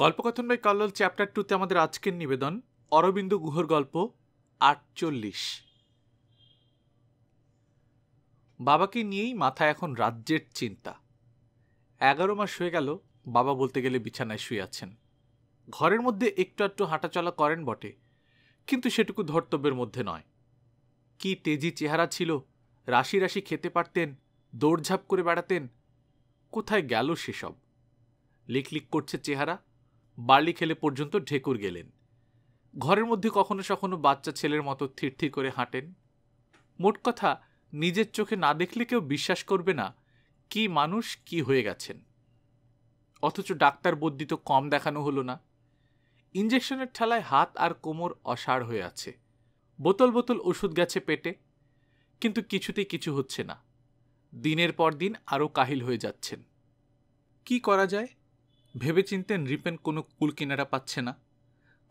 গল্পকথন by কাল্লোল chapter টুতে আমাদের আজকের নিবেদন অরবিন্দ গুহর গল্প আটচল্লিশ বাবাকে নিয়েই মাথায় এখন রাজ্যের চিন্তা এগারো মাস হয়ে গেল বাবা বলতে গেলে বিছানায় শুয়ে আছেন ঘরের মধ্যে একটু আধটু হাঁটাচলা করেন বটে কিন্তু সেটুকু ধর্তব্যের মধ্যে নয় কি তেজি চেহারা ছিল রাশি রাশি খেতে পারতেন দৌড়ঝাঁপ করে বেড়াতেন কোথায় গেল সেসব লিকলিক করছে চেহারা বার্লি খেলে পর্যন্ত ঢেকুর গেলেন ঘরের মধ্যে কখনো সখনো বাচ্চা ছেলের মতো থিরথির করে হাঁটেন মোট কথা নিজের চোখে না দেখলে কেউ বিশ্বাস করবে না কি মানুষ কি হয়ে গেছেন অথচ ডাক্তার তো কম দেখানো হলো না ইঞ্জেকশনের ঠেলায় হাত আর কোমর অসাড় হয়ে আছে বোতল বোতল ওষুধ গেছে পেটে কিন্তু কিছুতেই কিছু হচ্ছে না দিনের পর দিন আরও কাহিল হয়ে যাচ্ছেন কি করা যায় ভেবেচিন্তে নৃপেন কোনো কুল কিনারা পাচ্ছে না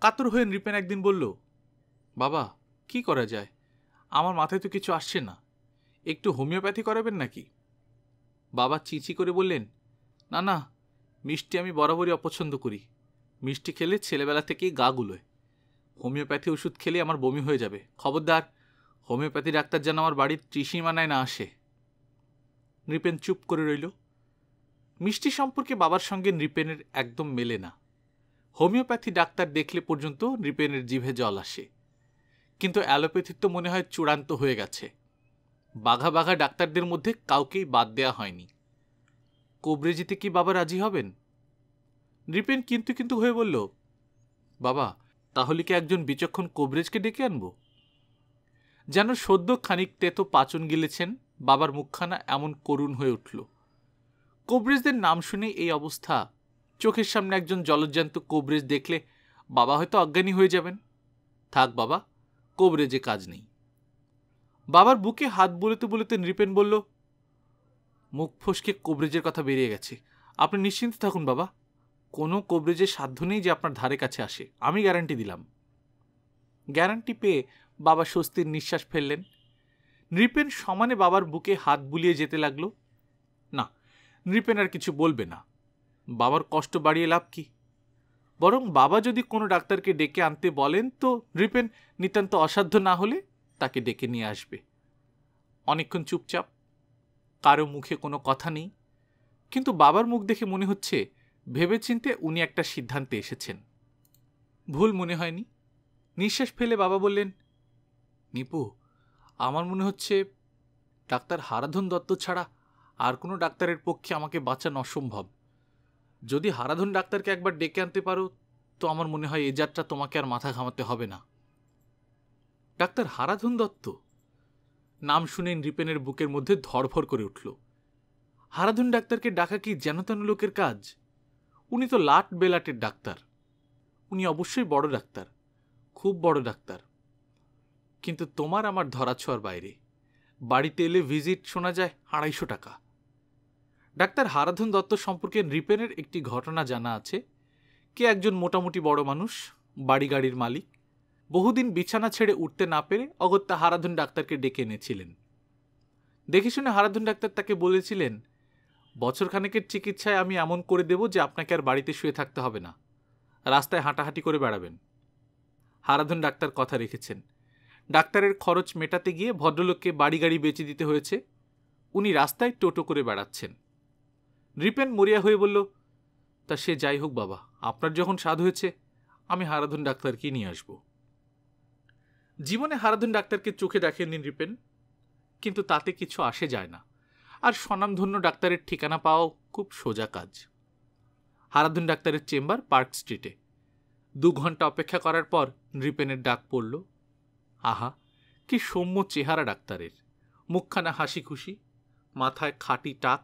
কাতর হয়ে নৃপেন একদিন বলল বাবা কি করা যায় আমার মাথায় তো কিছু আসছে না একটু হোমিওপ্যাথি করাবেন নাকি বাবা চিচি করে বললেন না না মিষ্টি আমি বরাবরই অপছন্দ করি মিষ্টি খেলে ছেলেবেলা থেকেই গা গুলোয় হোমিওপ্যাথি ওষুধ খেলে আমার বমি হয়ে যাবে খবরদার হোমিওপ্যাথি ডাক্তার যেন আমার বাড়ির ত্রিসীমানায় না আসে নৃপেন চুপ করে রইল মিষ্টি সম্পর্কে বাবার সঙ্গে নৃপেনের একদম মেলে না হোমিওপ্যাথি ডাক্তার দেখলে পর্যন্ত নৃপেনের জিভে জল আসে কিন্তু অ্যালোপ্যাথির তো মনে হয় চূড়ান্ত হয়ে গেছে বাঘা বাঘা ডাক্তারদের মধ্যে কাউকেই বাদ দেয়া হয়নি কবরেজিতে কি বাবা রাজি হবেন নৃপেন কিন্তু কিন্তু হয়ে বলল বাবা তাহলে কি একজন বিচক্ষণ কবরেজকে ডেকে আনব যেন সদ্য খানিক তেতো পাচন গিলেছেন বাবার মুখখানা এমন করুণ হয়ে উঠল কবরেজদের নাম শুনে এই অবস্থা চোখের সামনে একজন জলজ্যান্ত কবরেজ দেখলে বাবা হয়তো অজ্ঞানী হয়ে যাবেন থাক বাবা কবরেজে কাজ নেই বাবার বুকে হাত বলতে বলেতে নৃপেন বলল মুখ ফসকে কবরেজের কথা বেরিয়ে গেছে আপনি নিশ্চিন্ত থাকুন বাবা কোনো কবরেজের সাধ্য নেই যে আপনার ধারে কাছে আসে আমি গ্যারান্টি দিলাম গ্যারান্টি পেয়ে বাবা স্বস্তির নিঃশ্বাস ফেললেন নৃপেন সমানে বাবার বুকে হাত বুলিয়ে যেতে লাগলো না নৃপেন আর কিছু বলবে না বাবার কষ্ট বাড়িয়ে লাভ কি বরং বাবা যদি কোনো ডাক্তারকে ডেকে আনতে বলেন তো নৃপেন নিতান্ত অসাধ্য না হলে তাকে ডেকে নিয়ে আসবে অনেকক্ষণ চুপচাপ কারো মুখে কোনো কথা নেই কিন্তু বাবার মুখ দেখে মনে হচ্ছে ভেবেচিন্তে উনি একটা সিদ্ধান্তে এসেছেন ভুল মনে হয়নি নিঃশ্বাস ফেলে বাবা বললেন নিপু আমার মনে হচ্ছে ডাক্তার হারাধন দত্ত ছাড়া আর কোনো ডাক্তারের পক্ষে আমাকে বাঁচানো অসম্ভব যদি হারাধন ডাক্তারকে একবার ডেকে আনতে পারো তো আমার মনে হয় এ যাত্রা তোমাকে আর মাথা ঘামাতে হবে না ডাক্তার হারাধন দত্ত নাম শুনে নৃপেনের বুকের মধ্যে ধরফর করে উঠল হারাধন ডাক্তারকে ডাকা কি যেনতেন লোকের কাজ উনি তো লাট বেলাটের ডাক্তার উনি অবশ্যই বড় ডাক্তার খুব বড় ডাক্তার কিন্তু তোমার আমার ধরাছোঁয়ার বাইরে বাড়িতে এলে ভিজিট শোনা যায় আড়াইশো টাকা ডাক্তার হারাধন দত্ত সম্পর্কে নৃপেনের একটি ঘটনা জানা আছে কে একজন মোটামুটি বড় মানুষ বাড়ি গাড়ির মালিক বহুদিন বিছানা ছেড়ে উঠতে না পেরে অগত্যা হারাধন ডাক্তারকে ডেকে এনেছিলেন দেখে শুনে হারাধন ডাক্তার তাকে বলেছিলেন বছরখানেকের চিকিৎসায় আমি এমন করে দেব যে আপনাকে আর বাড়িতে শুয়ে থাকতে হবে না রাস্তায় হাঁটাহাঁটি করে বেড়াবেন হারাধন ডাক্তার কথা রেখেছেন ডাক্তারের খরচ মেটাতে গিয়ে ভদ্রলোককে বাড়ি গাড়ি বেঁচে দিতে হয়েছে উনি রাস্তায় টোটো করে বেড়াচ্ছেন নৃপেন মরিয়া হয়ে বলল তা সে যাই হোক বাবা আপনার যখন স্বাদ হয়েছে আমি হারাধন ডাক্তারকে নিয়ে আসব জীবনে হারাধন ডাক্তারকে চোখে দেখেননি নৃপেন কিন্তু তাতে কিছু আসে যায় না আর স্বনামধন্য ডাক্তারের ঠিকানা পাওয়াও খুব সোজা কাজ হারাধন ডাক্তারের চেম্বার পার্ক স্ট্রিটে দু ঘন্টা অপেক্ষা করার পর নৃপেনের ডাক পড়ল আহা কি সৌম্য চেহারা ডাক্তারের মুখখানা হাসি খুশি মাথায় খাটি টাক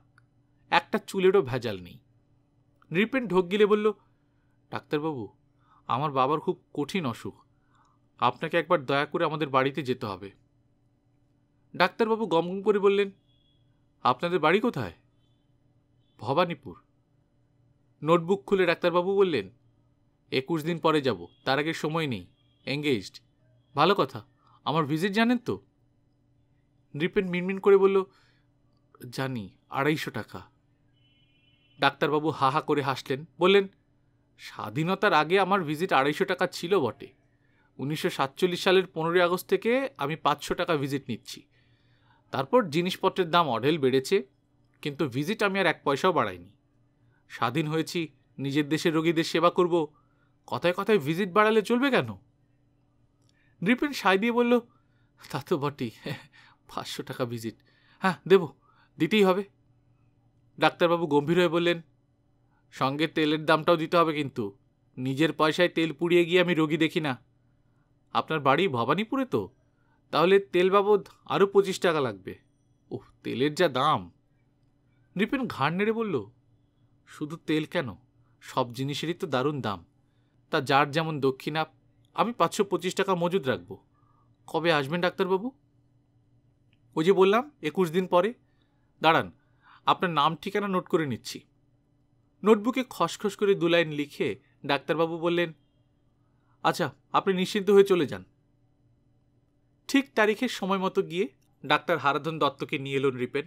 একটা চুলেরও ভেজাল নেই নৃপেন ঢোক গিলে বলল ডাক্তারবাবু আমার বাবার খুব কঠিন অসুখ আপনাকে একবার দয়া করে আমাদের বাড়িতে যেতে হবে ডাক্তারবাবু গমগম করে বললেন আপনাদের বাড়ি কোথায় ভবানীপুর নোটবুক খুলে ডাক্তারবাবু বললেন একুশ দিন পরে যাব তার আগে সময় নেই এঙ্গেজড ভালো কথা আমার ভিজিট জানেন তো নৃপেন মিনমিন করে বলল জানি আড়াইশো টাকা ডাক্তারবাবু হা হা করে হাসলেন বললেন স্বাধীনতার আগে আমার ভিজিট আড়াইশো টাকা ছিল বটে উনিশশো সাতচল্লিশ সালের পনেরোই আগস্ট থেকে আমি পাঁচশো টাকা ভিজিট নিচ্ছি তারপর জিনিসপত্রের দাম অঢেল বেড়েছে কিন্তু ভিজিট আমি আর এক পয়সাও বাড়াইনি স্বাধীন হয়েছি নিজের দেশের রোগীদের সেবা করব কথায় কথায় ভিজিট বাড়ালে চলবে কেন নৃপেন সাই দিয়ে বলল তা তো বটেই পাঁচশো টাকা ভিজিট হ্যাঁ দেব দিতেই হবে ডাক্তারবাবু গম্ভীর হয়ে বললেন সঙ্গে তেলের দামটাও দিতে হবে কিন্তু নিজের পয়সায় তেল পুড়িয়ে গিয়ে আমি রোগী দেখি না আপনার বাড়ি ভবানীপুরে তো তাহলে তেল বাবদ আরও পঁচিশ টাকা লাগবে ওহ তেলের যা দাম নৃপেন ঘাড় নেড়ে বলল শুধু তেল কেন সব জিনিসেরই তো দারুণ দাম তা যার যেমন দক্ষিণা আমি পাঁচশো পঁচিশ টাকা মজুদ রাখবো কবে আসবেন ডাক্তারবাবু ওই যে বললাম একুশ দিন পরে দাঁড়ান আপনার নাম ঠিকানা নোট করে নিচ্ছি নোটবুকে খসখস করে দু লাইন লিখে ডাক্তারবাবু বললেন আচ্ছা আপনি নিশ্চিন্ত হয়ে চলে যান ঠিক তারিখের সময় মতো গিয়ে ডাক্তার হারাধন দত্তকে নিয়ে এলেন রিপেন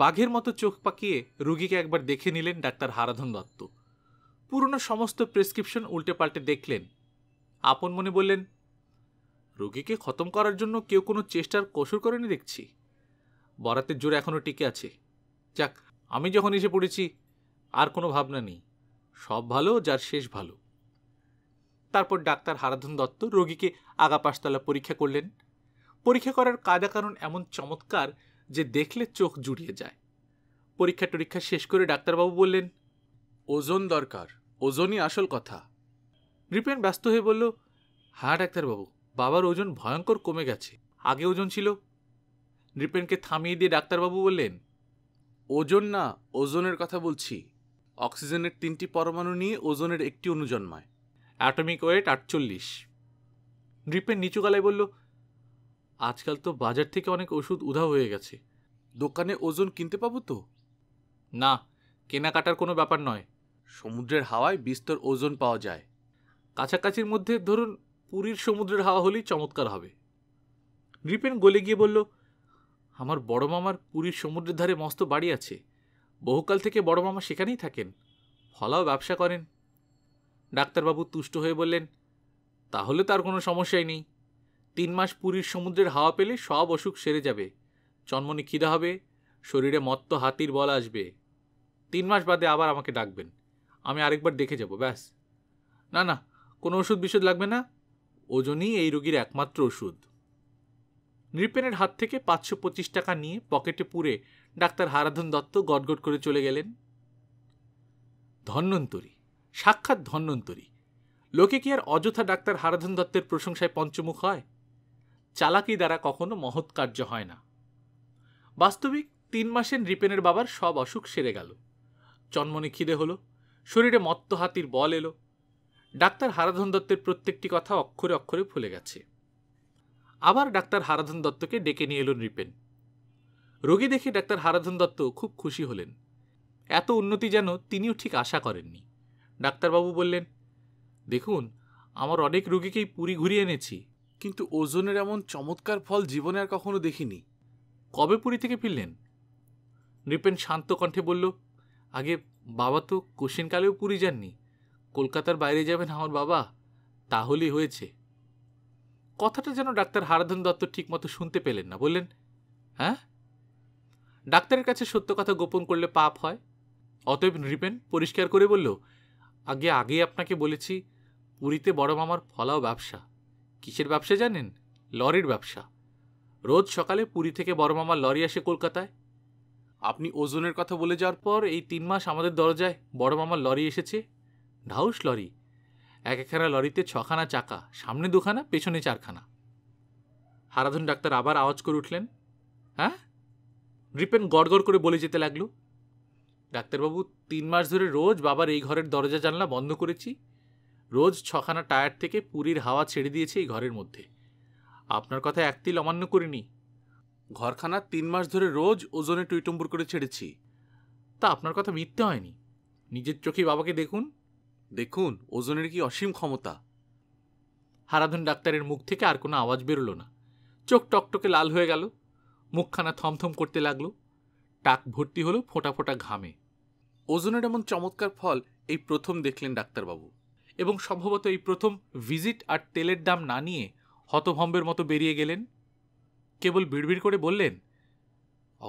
বাঘের মতো চোখ পাকিয়ে রুগীকে একবার দেখে নিলেন ডাক্তার হারাধন দত্ত পুরনো সমস্ত প্রেসক্রিপশন উল্টে পাল্টে দেখলেন আপন মনে বললেন রুগীকে খতম করার জন্য কেউ কোনো চেষ্টার কসুর করেনি দেখছি বরাতের জোর এখনও টিকে আছে যাক আমি যখন এসে পড়েছি আর কোনো ভাবনা নেই সব ভালো যার শেষ ভালো তারপর ডাক্তার হারাধন দত্ত রোগীকে আগাপাশতলা পরীক্ষা করলেন পরীক্ষা করার কাদা কারণ এমন চমৎকার যে দেখলে চোখ জুড়িয়ে যায় পরীক্ষা টরীক্ষা শেষ করে ডাক্তারবাবু বললেন ওজন দরকার ওজনই আসল কথা নৃপেন ব্যস্ত হয়ে বলল হ্যাঁ ডাক্তারবাবু বাবার ওজন ভয়ঙ্কর কমে গেছে আগে ওজন ছিল নৃপেনকে থামিয়ে দিয়ে ডাক্তারবাবু বললেন ওজন না ওজনের কথা বলছি অক্সিজেনের তিনটি পরমাণু নিয়ে ওজনের একটি অনুজন্মায় অ্যাটমিক ওয়েট আটচল্লিশ ড্রিপের নিচু গলায় বলল আজকাল তো বাজার থেকে অনেক ওষুধ উধা হয়ে গেছে দোকানে ওজন কিনতে পাবো তো না কেনাকাটার কোনো ব্যাপার নয় সমুদ্রের হাওয়ায় বিস্তর ওজন পাওয়া যায় কাছাকাছির মধ্যে ধরুন পুরীর সমুদ্রের হাওয়া হলেই চমৎকার হবে গ্রিপেন গলে গিয়ে বলল আমার বড় মামার পুরীর সমুদ্রের ধারে মস্ত বাড়ি আছে বহুকাল থেকে বড় মামা সেখানেই থাকেন ফলাও ব্যবসা করেন ডাক্তারবাবু তুষ্ট হয়ে বললেন তাহলে তার কোনো সমস্যাই নেই তিন মাস পুরীর সমুদ্রের হাওয়া পেলে সব অসুখ সেরে যাবে চন্মনি খিদা হবে শরীরে মত্ত হাতির বল আসবে তিন মাস বাদে আবার আমাকে ডাকবেন আমি আরেকবার দেখে যাব ব্যাস না না কোনো ওষুধ বিষুধ লাগবে না ওজনই এই রোগীর একমাত্র ওষুধ নৃপেনের হাত থেকে পাঁচশো পঁচিশ টাকা নিয়ে পকেটে পুরে ডাক্তার হারাধন দত্ত গটগট করে চলে গেলেন ধন্যন্তরী সাক্ষাৎ ধন্যন্তরী লোকে কি আর অযথা ডাক্তার হারাধন দত্তের প্রশংসায় পঞ্চমুখ হয় চালাকি দ্বারা কখনো মহৎ কার্য হয় না বাস্তবিক তিন মাসে নৃপেনের বাবার সব অসুখ সেরে গেল চন্মনে খিদে হলো শরীরে মত্ত হাতির বল এলো ডাক্তার হারাধন দত্তের প্রত্যেকটি কথা অক্ষরে অক্ষরে ভুলে গেছে আবার ডাক্তার হারাধন দত্তকে ডেকে নিয়ে এলেন রিপেন রোগী দেখে ডাক্তার হারাধন দত্ত খুব খুশি হলেন এত উন্নতি যেন তিনিও ঠিক আশা করেননি ডাক্তারবাবু বললেন দেখুন আমার অনেক রোগীকেই পুরী ঘুরিয়ে এনেছি কিন্তু ওজনের এমন চমৎকার ফল জীবনে আর কখনো দেখিনি কবে পুরী থেকে ফিরলেন নৃপেন শান্ত কণ্ঠে বলল আগে বাবা তো কোশ্চেনকালেও পুরী যাননি কলকাতার বাইরে যাবেন আমার বাবা তাহলেই হয়েছে কথাটা যেন ডাক্তার হারাধন দত্ত ঠিকমতো শুনতে পেলেন না বললেন হ্যাঁ ডাক্তারের কাছে সত্য কথা গোপন করলে পাপ হয় অতএব নৃপেন পরিষ্কার করে বলল আগে আগে আপনাকে বলেছি পুরীতে বড় মামার ফলাও ব্যবসা কিসের ব্যবসা জানেন লরির ব্যবসা রোজ সকালে পুরী থেকে বড় মামার লরি আসে কলকাতায় আপনি ওজনের কথা বলে যাওয়ার পর এই তিন মাস আমাদের দরজায় বড় মামার লরি এসেছে ঢাউস লরি এক একখানা লরিতে ছখানা চাকা সামনে দুখানা পেছনে চারখানা হারাধন ডাক্তার আবার আওয়াজ করে উঠলেন হ্যাঁ নৃপেন গড়গড় করে বলে যেতে লাগলো ডাক্তারবাবু তিন মাস ধরে রোজ বাবার এই ঘরের দরজা জানলা বন্ধ করেছি রোজ ছখানা টায়ার থেকে পুরীর হাওয়া ছেড়ে দিয়েছে এই ঘরের মধ্যে আপনার কথা একতিল অমান্য করিনি ঘরখানা তিন মাস ধরে রোজ ওজনে টুইটম্বুর করে ছেড়েছি তা আপনার কথা মিথ্যে হয়নি নিজের চোখে বাবাকে দেখুন দেখুন ওজনের কি অসীম ক্ষমতা হারাধন ডাক্তারের মুখ থেকে আর কোনো আওয়াজ বেরোলো না চোখ টকটকে লাল হয়ে গেল মুখখানা থমথম করতে লাগলো টাক ভর্তি হলো ফোঁটা ফোঁটা ঘামে ওজনের এমন চমৎকার ফল এই প্রথম দেখলেন ডাক্তারবাবু এবং সম্ভবত এই প্রথম ভিজিট আর তেলের দাম না নিয়ে হতভম্বের মতো বেরিয়ে গেলেন কেবল বিড়বিড় করে বললেন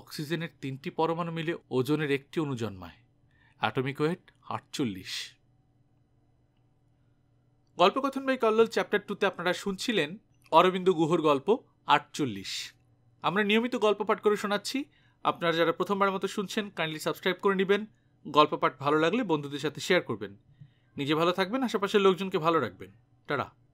অক্সিজেনের তিনটি পরমাণু মিলে ওজনের একটি অনুজন্মায় অ্যাটমিক ওয়েট আটচল্লিশ গল্পকথন বাই কল্লোল চ্যাপ্টার টুতে আপনারা শুনছিলেন অরবিন্দ গুহর গল্প আটচল্লিশ আমরা নিয়মিত গল্প পাঠ করে শোনাচ্ছি আপনারা যারা প্রথমবার মতো শুনছেন কাইন্ডলি সাবস্ক্রাইব করে নেবেন গল্প পাঠ ভালো লাগলে বন্ধুদের সাথে শেয়ার করবেন নিজে ভালো থাকবেন আশেপাশের লোকজনকে ভালো রাখবেন টাটা